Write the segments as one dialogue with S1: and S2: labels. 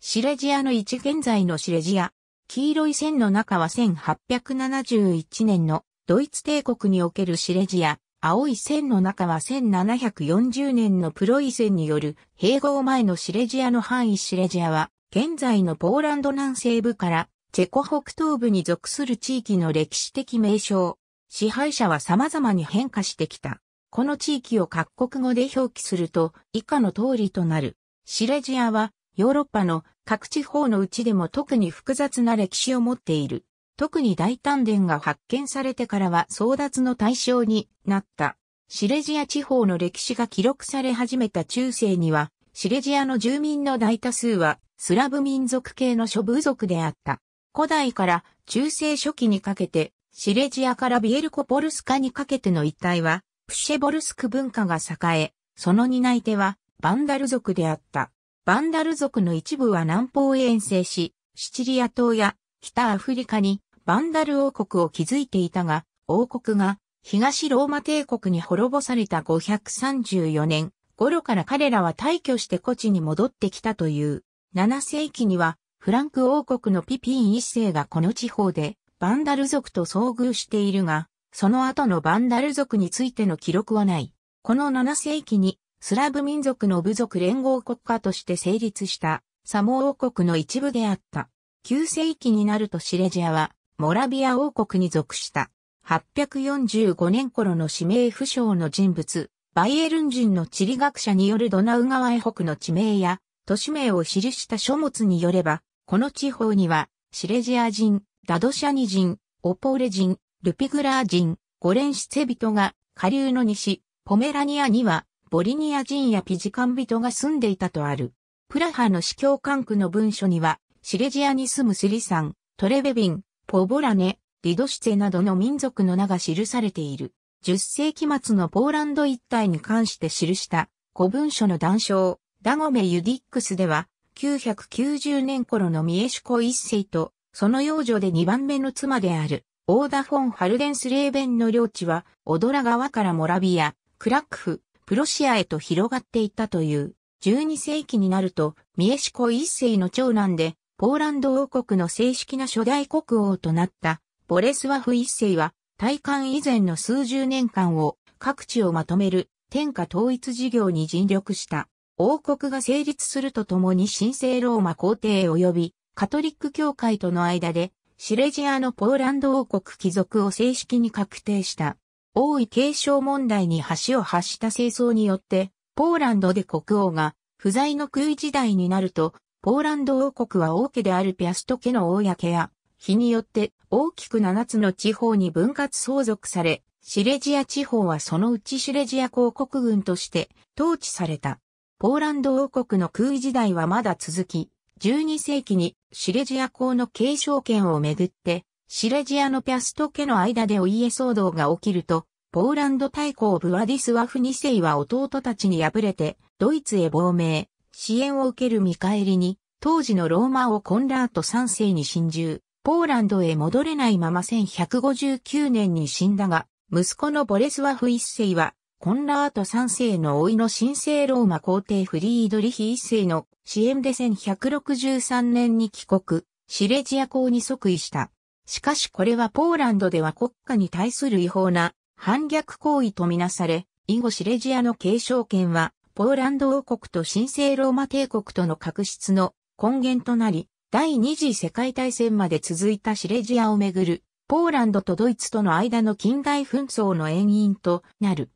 S1: シレジアの一現在のシレジア。黄色い線の中は1871年のドイツ帝国におけるシレジア。青い線の中は1740年のプロイセンによる併合前のシレジアの範囲シレジアは現在のポーランド南西部からチェコ北東部に属する地域の歴史的名称。支配者は様々に変化してきた。この地域を各国語で表記すると以下の通りとなる。シレジアはヨーロッパの各地方のうちでも特に複雑な歴史を持っている。特に大丹田が発見されてからは争奪の対象になった。シレジア地方の歴史が記録され始めた中世には、シレジアの住民の大多数はスラブ民族系の諸部族であった。古代から中世初期にかけて、シレジアからビエルコポルスカにかけての一帯は、プシェボルスク文化が栄え、その担い手はバンダル族であった。バンダル族の一部は南方へ遠征し、シチリア島や北アフリカにバンダル王国を築いていたが、王国が東ローマ帝国に滅ぼされた534年頃から彼らは退去して古地に戻ってきたという。7世紀にはフランク王国のピピン一世がこの地方でバンダル族と遭遇しているが、その後のバンダル族についての記録はない。この7世紀にスラブ民族の部族連合国家として成立したサモ王国の一部であった。9世紀になるとシレジアはモラビア王国に属した。845年頃の指名不詳の人物、バイエルン人の地理学者によるドナウ川以北の地名や都市名を記した書物によれば、この地方には、シレジア人、ダドシャニ人、オポーレ人、ルピグラー人、ゴレンシツェビトが、下流の西、ポメラニアには、ボリニア人やピジカン人が住んでいたとある。プラハの司教管区の文書には、シレジアに住むスリサン、トレベビン、ポボラネ、リドシツェなどの民族の名が記されている。10世紀末のポーランド一帯に関して記した古文書の断章、ダゴメ・ユディックスでは、990年頃のミエシュコ一世と、その幼女で2番目の妻である、オーダ・フォン・ハルデンス・レーベンの領地は、オドラ川からモラビア、クラックフ、プロシアへと広がっていったという。12世紀になると、ミエシコ一世の長男で、ポーランド王国の正式な初代国王となった、ボレスワフ一世は、大韓以前の数十年間を各地をまとめる天下統一事業に尽力した。王国が成立するとともに神聖ローマ皇帝及びカトリック教会との間でシレジアのポーランド王国帰属を正式に確定した。王位継承問題に橋を発した清掃によって、ポーランドで国王が不在の空位時代になると、ポーランド王国は王家であるピアスト家の公家や、日によって大きく7つの地方に分割相続され、シレジア地方はそのうちシレジア公国軍として統治された。ポーランド王国の空位時代はまだ続き、12世紀にシレジア公の継承権をめぐってシレジアのピャスト家の間でお家騒動が起きると、ポーランド大公ブワディスワフ2世は弟たちに敗れて、ドイツへ亡命、支援を受ける見返りに、当時のローマをコンラート3世に侵入、ポーランドへ戻れないまま1159年に死んだが、息子のボレスワフ1世は、コンラート3世の老いの神聖ローマ皇帝フリードリヒ1世の支援で1163年に帰国、シレジア公に即位した。しかしこれはポーランドでは国家に対する違法な反逆行為とみなされ、以後シレジアの継承権は、ポーランド王国と神聖ローマ帝国との確執の根源となり、第二次世界大戦まで続いたシレジアをめぐる、ポーランドとドイツとの間の近代紛争の遠因となる。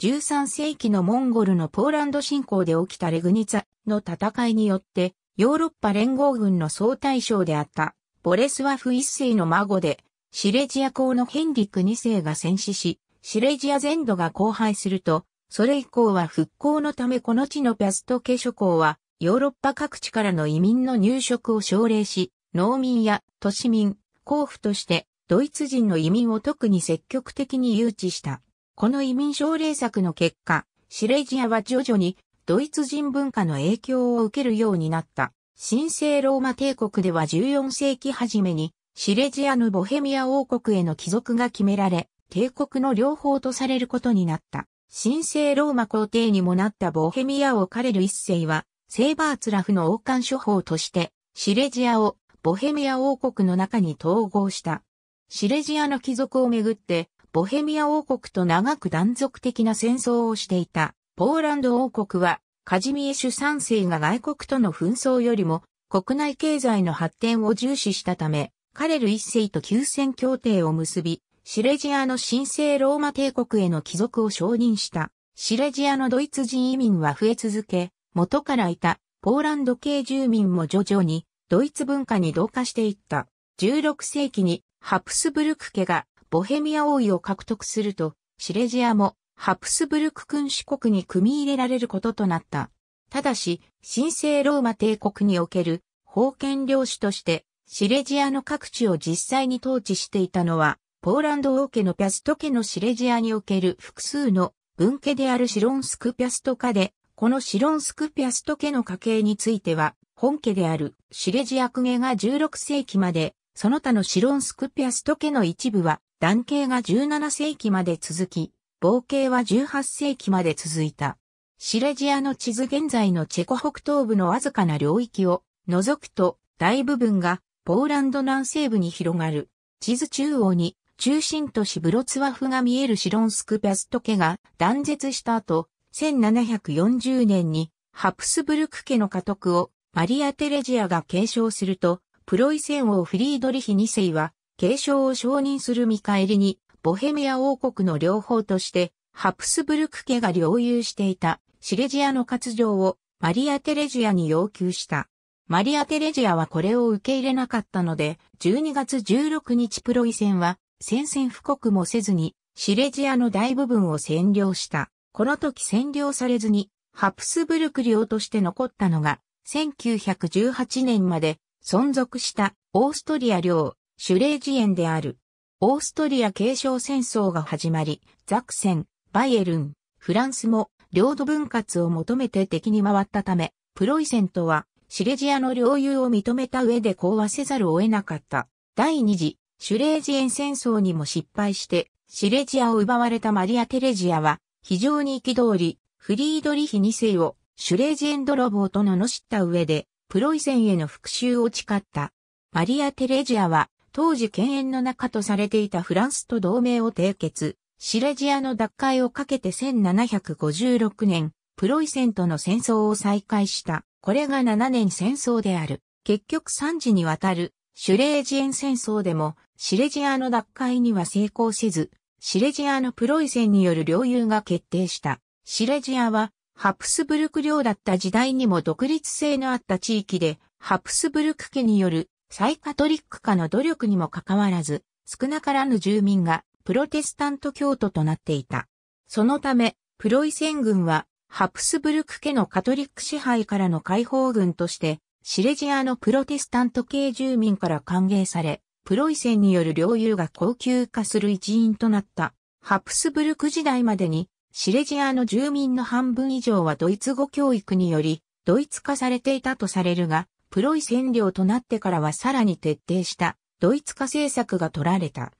S1: 13世紀のモンゴルのポーランド侵攻で起きたレグニツァの戦いによって、ヨーロッパ連合軍の総大将であったボレスワフ一世の孫で、シレジア公のヘンリック二世が戦死し、シレジア全土が荒廃すると、それ以降は復興のためこの地のピャストケ諸公は、ヨーロッパ各地からの移民の入植を奨励し、農民や都市民、公府として、ドイツ人の移民を特に積極的に誘致した。この移民奨励策の結果、シレジアは徐々にドイツ人文化の影響を受けるようになった。神聖ローマ帝国では14世紀初めに、シレジアのボヘミア王国への帰属が決められ、帝国の両方とされることになった。神聖ローマ皇帝にもなったボヘミアをカレル一世は、セーバーツラフの王冠処方として、シレジアをボヘミア王国の中に統合した。シレジアの帰属をめぐって、ボヘミア王国と長く断続的な戦争をしていた、ポーランド王国はカジミエ主三世が外国との紛争よりも国内経済の発展を重視したため、カレル一世と休戦協定を結び、シレジアの神聖ローマ帝国への帰属を承認した。シレジアのドイツ人移民は増え続け、元からいたポーランド系住民も徐々にドイツ文化に同化していった。16世紀にハプスブルク家がボヘミア王位を獲得すると、シレジアもハプスブルク君主国に組み入れられることとなった。ただし、神聖ローマ帝国における封建領主としてシレジアの各地を実際に統治していたのは、ポーランド王家のピャスト家のシレジアにおける複数の分家であるシロンスクピャスト家で、このシロンスクピャスト家の家系については、本家であるシレジア区家が16世紀まで、その他のシロンスクピャスト家の一部は、男系が17世紀まで続き、冒険は18世紀まで続いた。シレジアの地図現在のチェコ北東部のわずかな領域を除くと大部分がポーランド南西部に広がる。地図中央に中心都市ブロツワフが見えるシロンスク・ペスト家が断絶した後、1740年にハプスブルク家の家督をマリア・テレジアが継承すると、プロイセン王フリードリヒ2世は継承を承認する見返りにボヘミア王国の両方として、ハプスブルク家が領有していたシレジアの割譲をマリア・テレジアに要求した。マリア・テレジアはこれを受け入れなかったので、12月16日プロイセンは宣戦布告もせずにシレジアの大部分を占領した。この時占領されずにハプスブルク領として残ったのが1918年まで存続したオーストリア領シュレージエンである。オーストリア継承戦争が始まり、ザクセン、バイエルン、フランスも領土分割を求めて敵に回ったため、プロイセントはシレジアの領有を認めた上で講和せざるを得なかった。第二次、シュレージエン戦争にも失敗して、シレジアを奪われたマリア・テレジアは、非常に憤り、フリードリヒ2世をシュレージエン泥棒と罵った上で、プロイセンへの復讐を誓った。マリア・テレジアは、当時犬猿の中とされていたフランスと同盟を締結、シレジアの奪回をかけて1756年、プロイセンとの戦争を再開した。これが7年戦争である。結局3時にわたるシュレージエン戦争でもシレジアの奪回には成功せず、シレジアのプロイセンによる領有が決定した。シレジアはハプスブルク領だった時代にも独立性のあった地域で、ハプスブルク家によるサイカトリック化の努力にもかかわらず、少なからぬ住民がプロテスタント教徒となっていた。そのため、プロイセン軍は、ハプスブルク家のカトリック支配からの解放軍として、シレジアのプロテスタント系住民から歓迎され、プロイセンによる領有が高級化する一因となった。ハプスブルク時代までに、シレジアの住民の半分以上はドイツ語教育により、ドイツ化されていたとされるが、プロイ占領となってからはさらに徹底したドイツ化政策が取られた。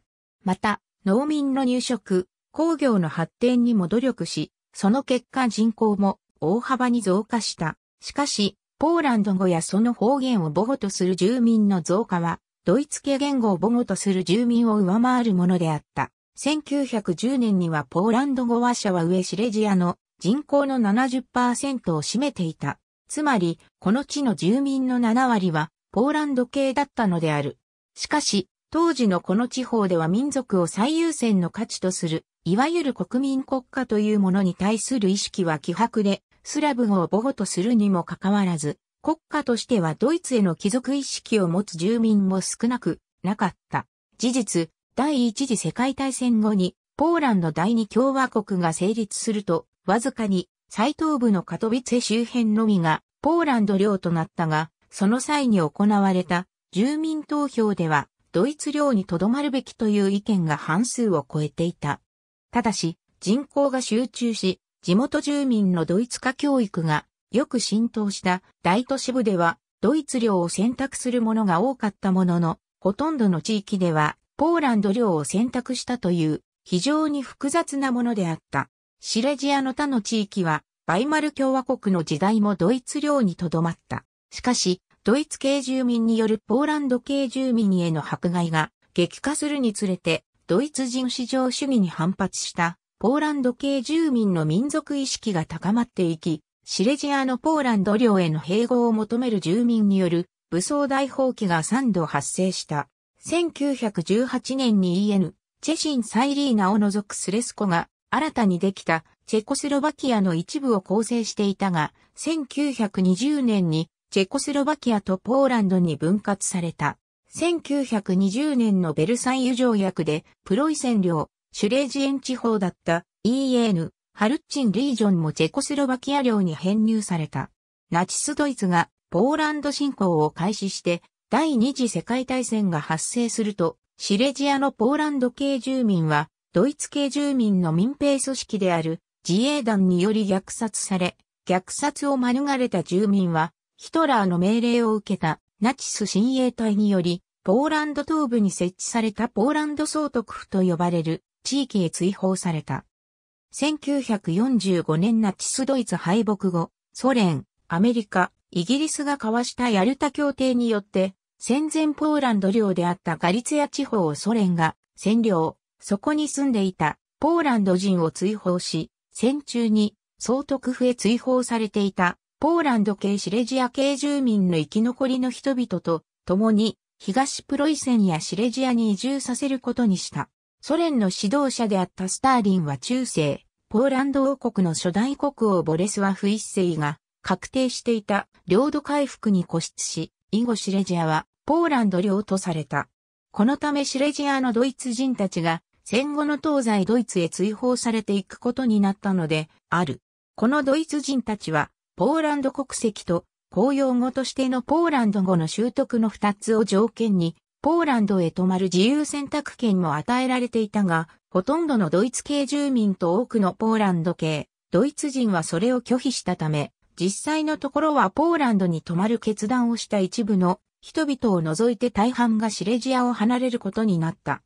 S1: また、農民の入植、工業の発展にも努力し、その結果人口も大幅に増加した。しかし、ポーランド語やその方言を母語とする住民の増加は、ドイツ系言語を母語とする住民を上回るものであった。1910年にはポーランド語話者は上シレジアの人口の70%を占めていた。つまり、この地の住民の7割は、ポーランド系だったのである。しかし、当時のこの地方では民族を最優先の価値とする、いわゆる国民国家というものに対する意識は希薄で、スラブ語を母語とするにもかかわらず、国家としてはドイツへの帰属意識を持つ住民も少なくなかった。事実、第一次世界大戦後に、ポーランド第二共和国が成立すると、わずかに最東部のカトビツェ周辺のみがポーランド領となったが、その際に行われた住民投票ではドイツ領にとどまるべきという意見が半数を超えていた。ただし、人口が集中し、地元住民のドイツ化教育がよく浸透した大都市部ではドイツ領を選択する者が多かったものの、ほとんどの地域ではポーランド領を選択したという非常に複雑なものであった。シレジアの他の地域は、バイマル共和国の時代もドイツ領にとどまった。しかし、ドイツ系住民によるポーランド系住民への迫害が激化するにつれて、ドイツ人至上主義に反発したポーランド系住民の民族意識が高まっていき、シレジアのポーランド領への併合を求める住民による武装大放棄が3度発生した。1918年に EN、チェシン・サイリーナを除くスレスコが新たにできたチェコスロバキアの一部を構成していたが、1920年にチェコスロバキアとポーランドに分割された。1920年のベルサイユ条約で、プロイセン領、シュレージエン地方だった EN、ハルッチンリージョンもチェコスロバキア領に編入された。ナチスドイツがポーランド侵攻を開始して、第二次世界大戦が発生すると、シレジアのポーランド系住民はドイツ系住民の民兵組織である自衛団により虐殺され、虐殺を免れた住民は、ヒトラーの命令を受けたナチス親衛隊により、ポーランド東部に設置されたポーランド総督府と呼ばれる地域へ追放された。1945年ナチスドイツ敗北後、ソ連、アメリカ、イギリスが交わしたヤルタ協定によって、戦前ポーランド領であったガリツヤ地方をソ連が占領、そこに住んでいたポーランド人を追放し、戦中に総督府へ追放されていたポーランド系シレジア系住民の生き残りの人々と共に東プロイセンやシレジアに移住させることにした。ソ連の指導者であったスターリンは中世、ポーランド王国の初代国王ボレスワフ一世が確定していた領土回復に固執し、以後シレジアはポーランド領とされた。このためシレジアのドイツ人たちが戦後の東西ドイツへ追放されていくことになったので、ある。このドイツ人たちは、ポーランド国籍と公用語としてのポーランド語の習得の二つを条件に、ポーランドへ泊まる自由選択権も与えられていたが、ほとんどのドイツ系住民と多くのポーランド系、ドイツ人はそれを拒否したため、実際のところはポーランドに泊まる決断をした一部の人々を除いて大半がシレジアを離れることになった。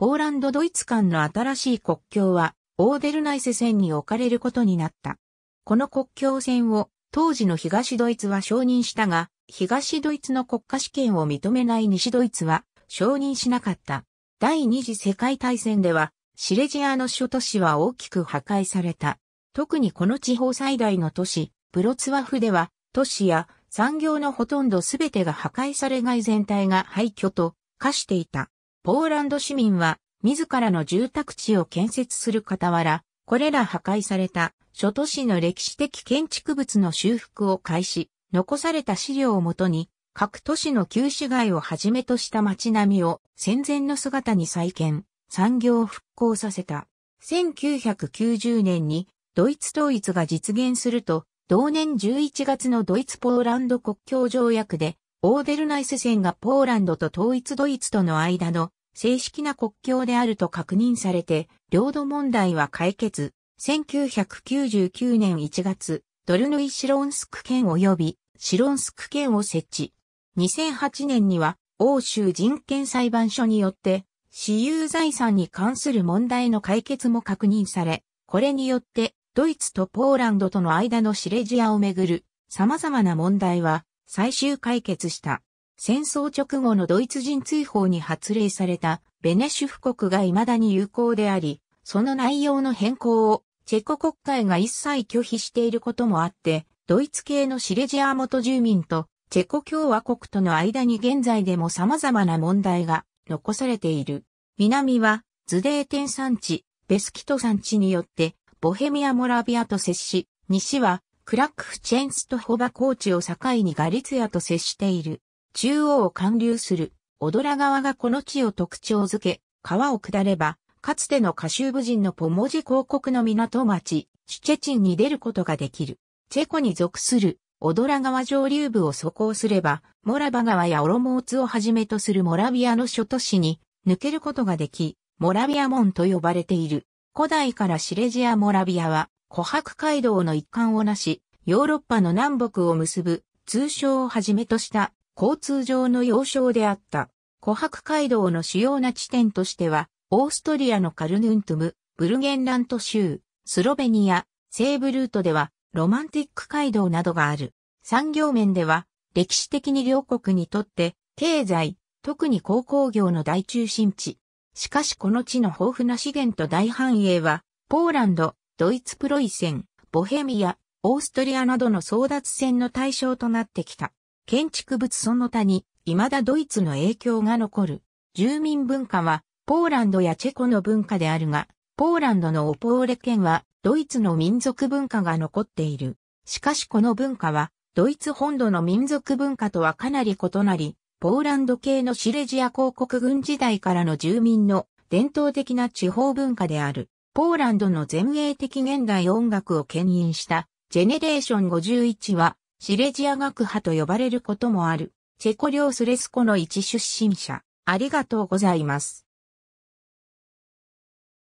S1: ポーランド・ドイツ間の新しい国境は、オーデルナイセ線に置かれることになった。この国境線を、当時の東ドイツは承認したが、東ドイツの国家試験を認めない西ドイツは、承認しなかった。第二次世界大戦では、シレジアの諸都市は大きく破壊された。特にこの地方最大の都市、ブロツワフでは、都市や産業のほとんどすべてが破壊され外全体が廃墟と化していた。ポーランド市民は自らの住宅地を建設する傍ら、これら破壊された諸都市の歴史的建築物の修復を開始、残された資料をもとに、各都市の旧市街をはじめとした街並みを戦前の姿に再建、産業を復興させた。1990年にドイツ統一が実現すると、同年11月のドイツ・ポーランド国境条約で、オーデルナイス線がポーランドと統一ドイツとの間の正式な国境であると確認されて、領土問題は解決。1999年1月、ドルヌイ・シロンスク県及びシロンスク県を設置。2008年には欧州人権裁判所によって私有財産に関する問題の解決も確認され、これによってドイツとポーランドとの間のシレジアをめぐる様々な問題は最終解決した。戦争直後のドイツ人追放に発令されたベネシュフ国が未だに有効であり、その内容の変更をチェコ国会が一切拒否していることもあって、ドイツ系のシレジア元住民とチェコ共和国との間に現在でも様々な問題が残されている。南はズデーテン産地、ベスキト産地によってボヘミア・モラビアと接し、西はクラックフチェンスとホバコーチを境にガリツヤと接している。中央を貫流する、小ドラ川がこの地を特徴づけ、川を下れば、かつてのカシューブ人のポモジ広告の港町、シュチェチンに出ることができる。チェコに属する、オドラ川上流部を走行すれば、モラバ川やオロモーツをはじめとするモラビアの諸都市に抜けることができ、モラビア門と呼ばれている。古代からシレジア・モラビアは、琥珀街道の一環をなし、ヨーロッパの南北を結ぶ、通称をはじめとした交通上の要衝であった。琥珀街道の主要な地点としては、オーストリアのカルヌントム、ブルゲンラント州、スロベニア、西部ルートでは、ロマンティック街道などがある。産業面では、歴史的に両国にとって、経済、特に高工業の大中心地。しかしこの地の豊富な資源と大繁栄は、ポーランド、ドイツプロイセン、ボヘミア、オーストリアなどの争奪戦の対象となってきた。建築物その他に、未だドイツの影響が残る。住民文化は、ポーランドやチェコの文化であるが、ポーランドのオポーレ県は、ドイツの民族文化が残っている。しかしこの文化は、ドイツ本土の民族文化とはかなり異なり、ポーランド系のシレジア公国軍時代からの住民の伝統的な地方文化である。ポーランドの前衛的現代音楽を牽引した、ジェネレーション51は、シレジア学派と呼ばれることもある、チェコ領スレスコの一出身者、ありがとうございます。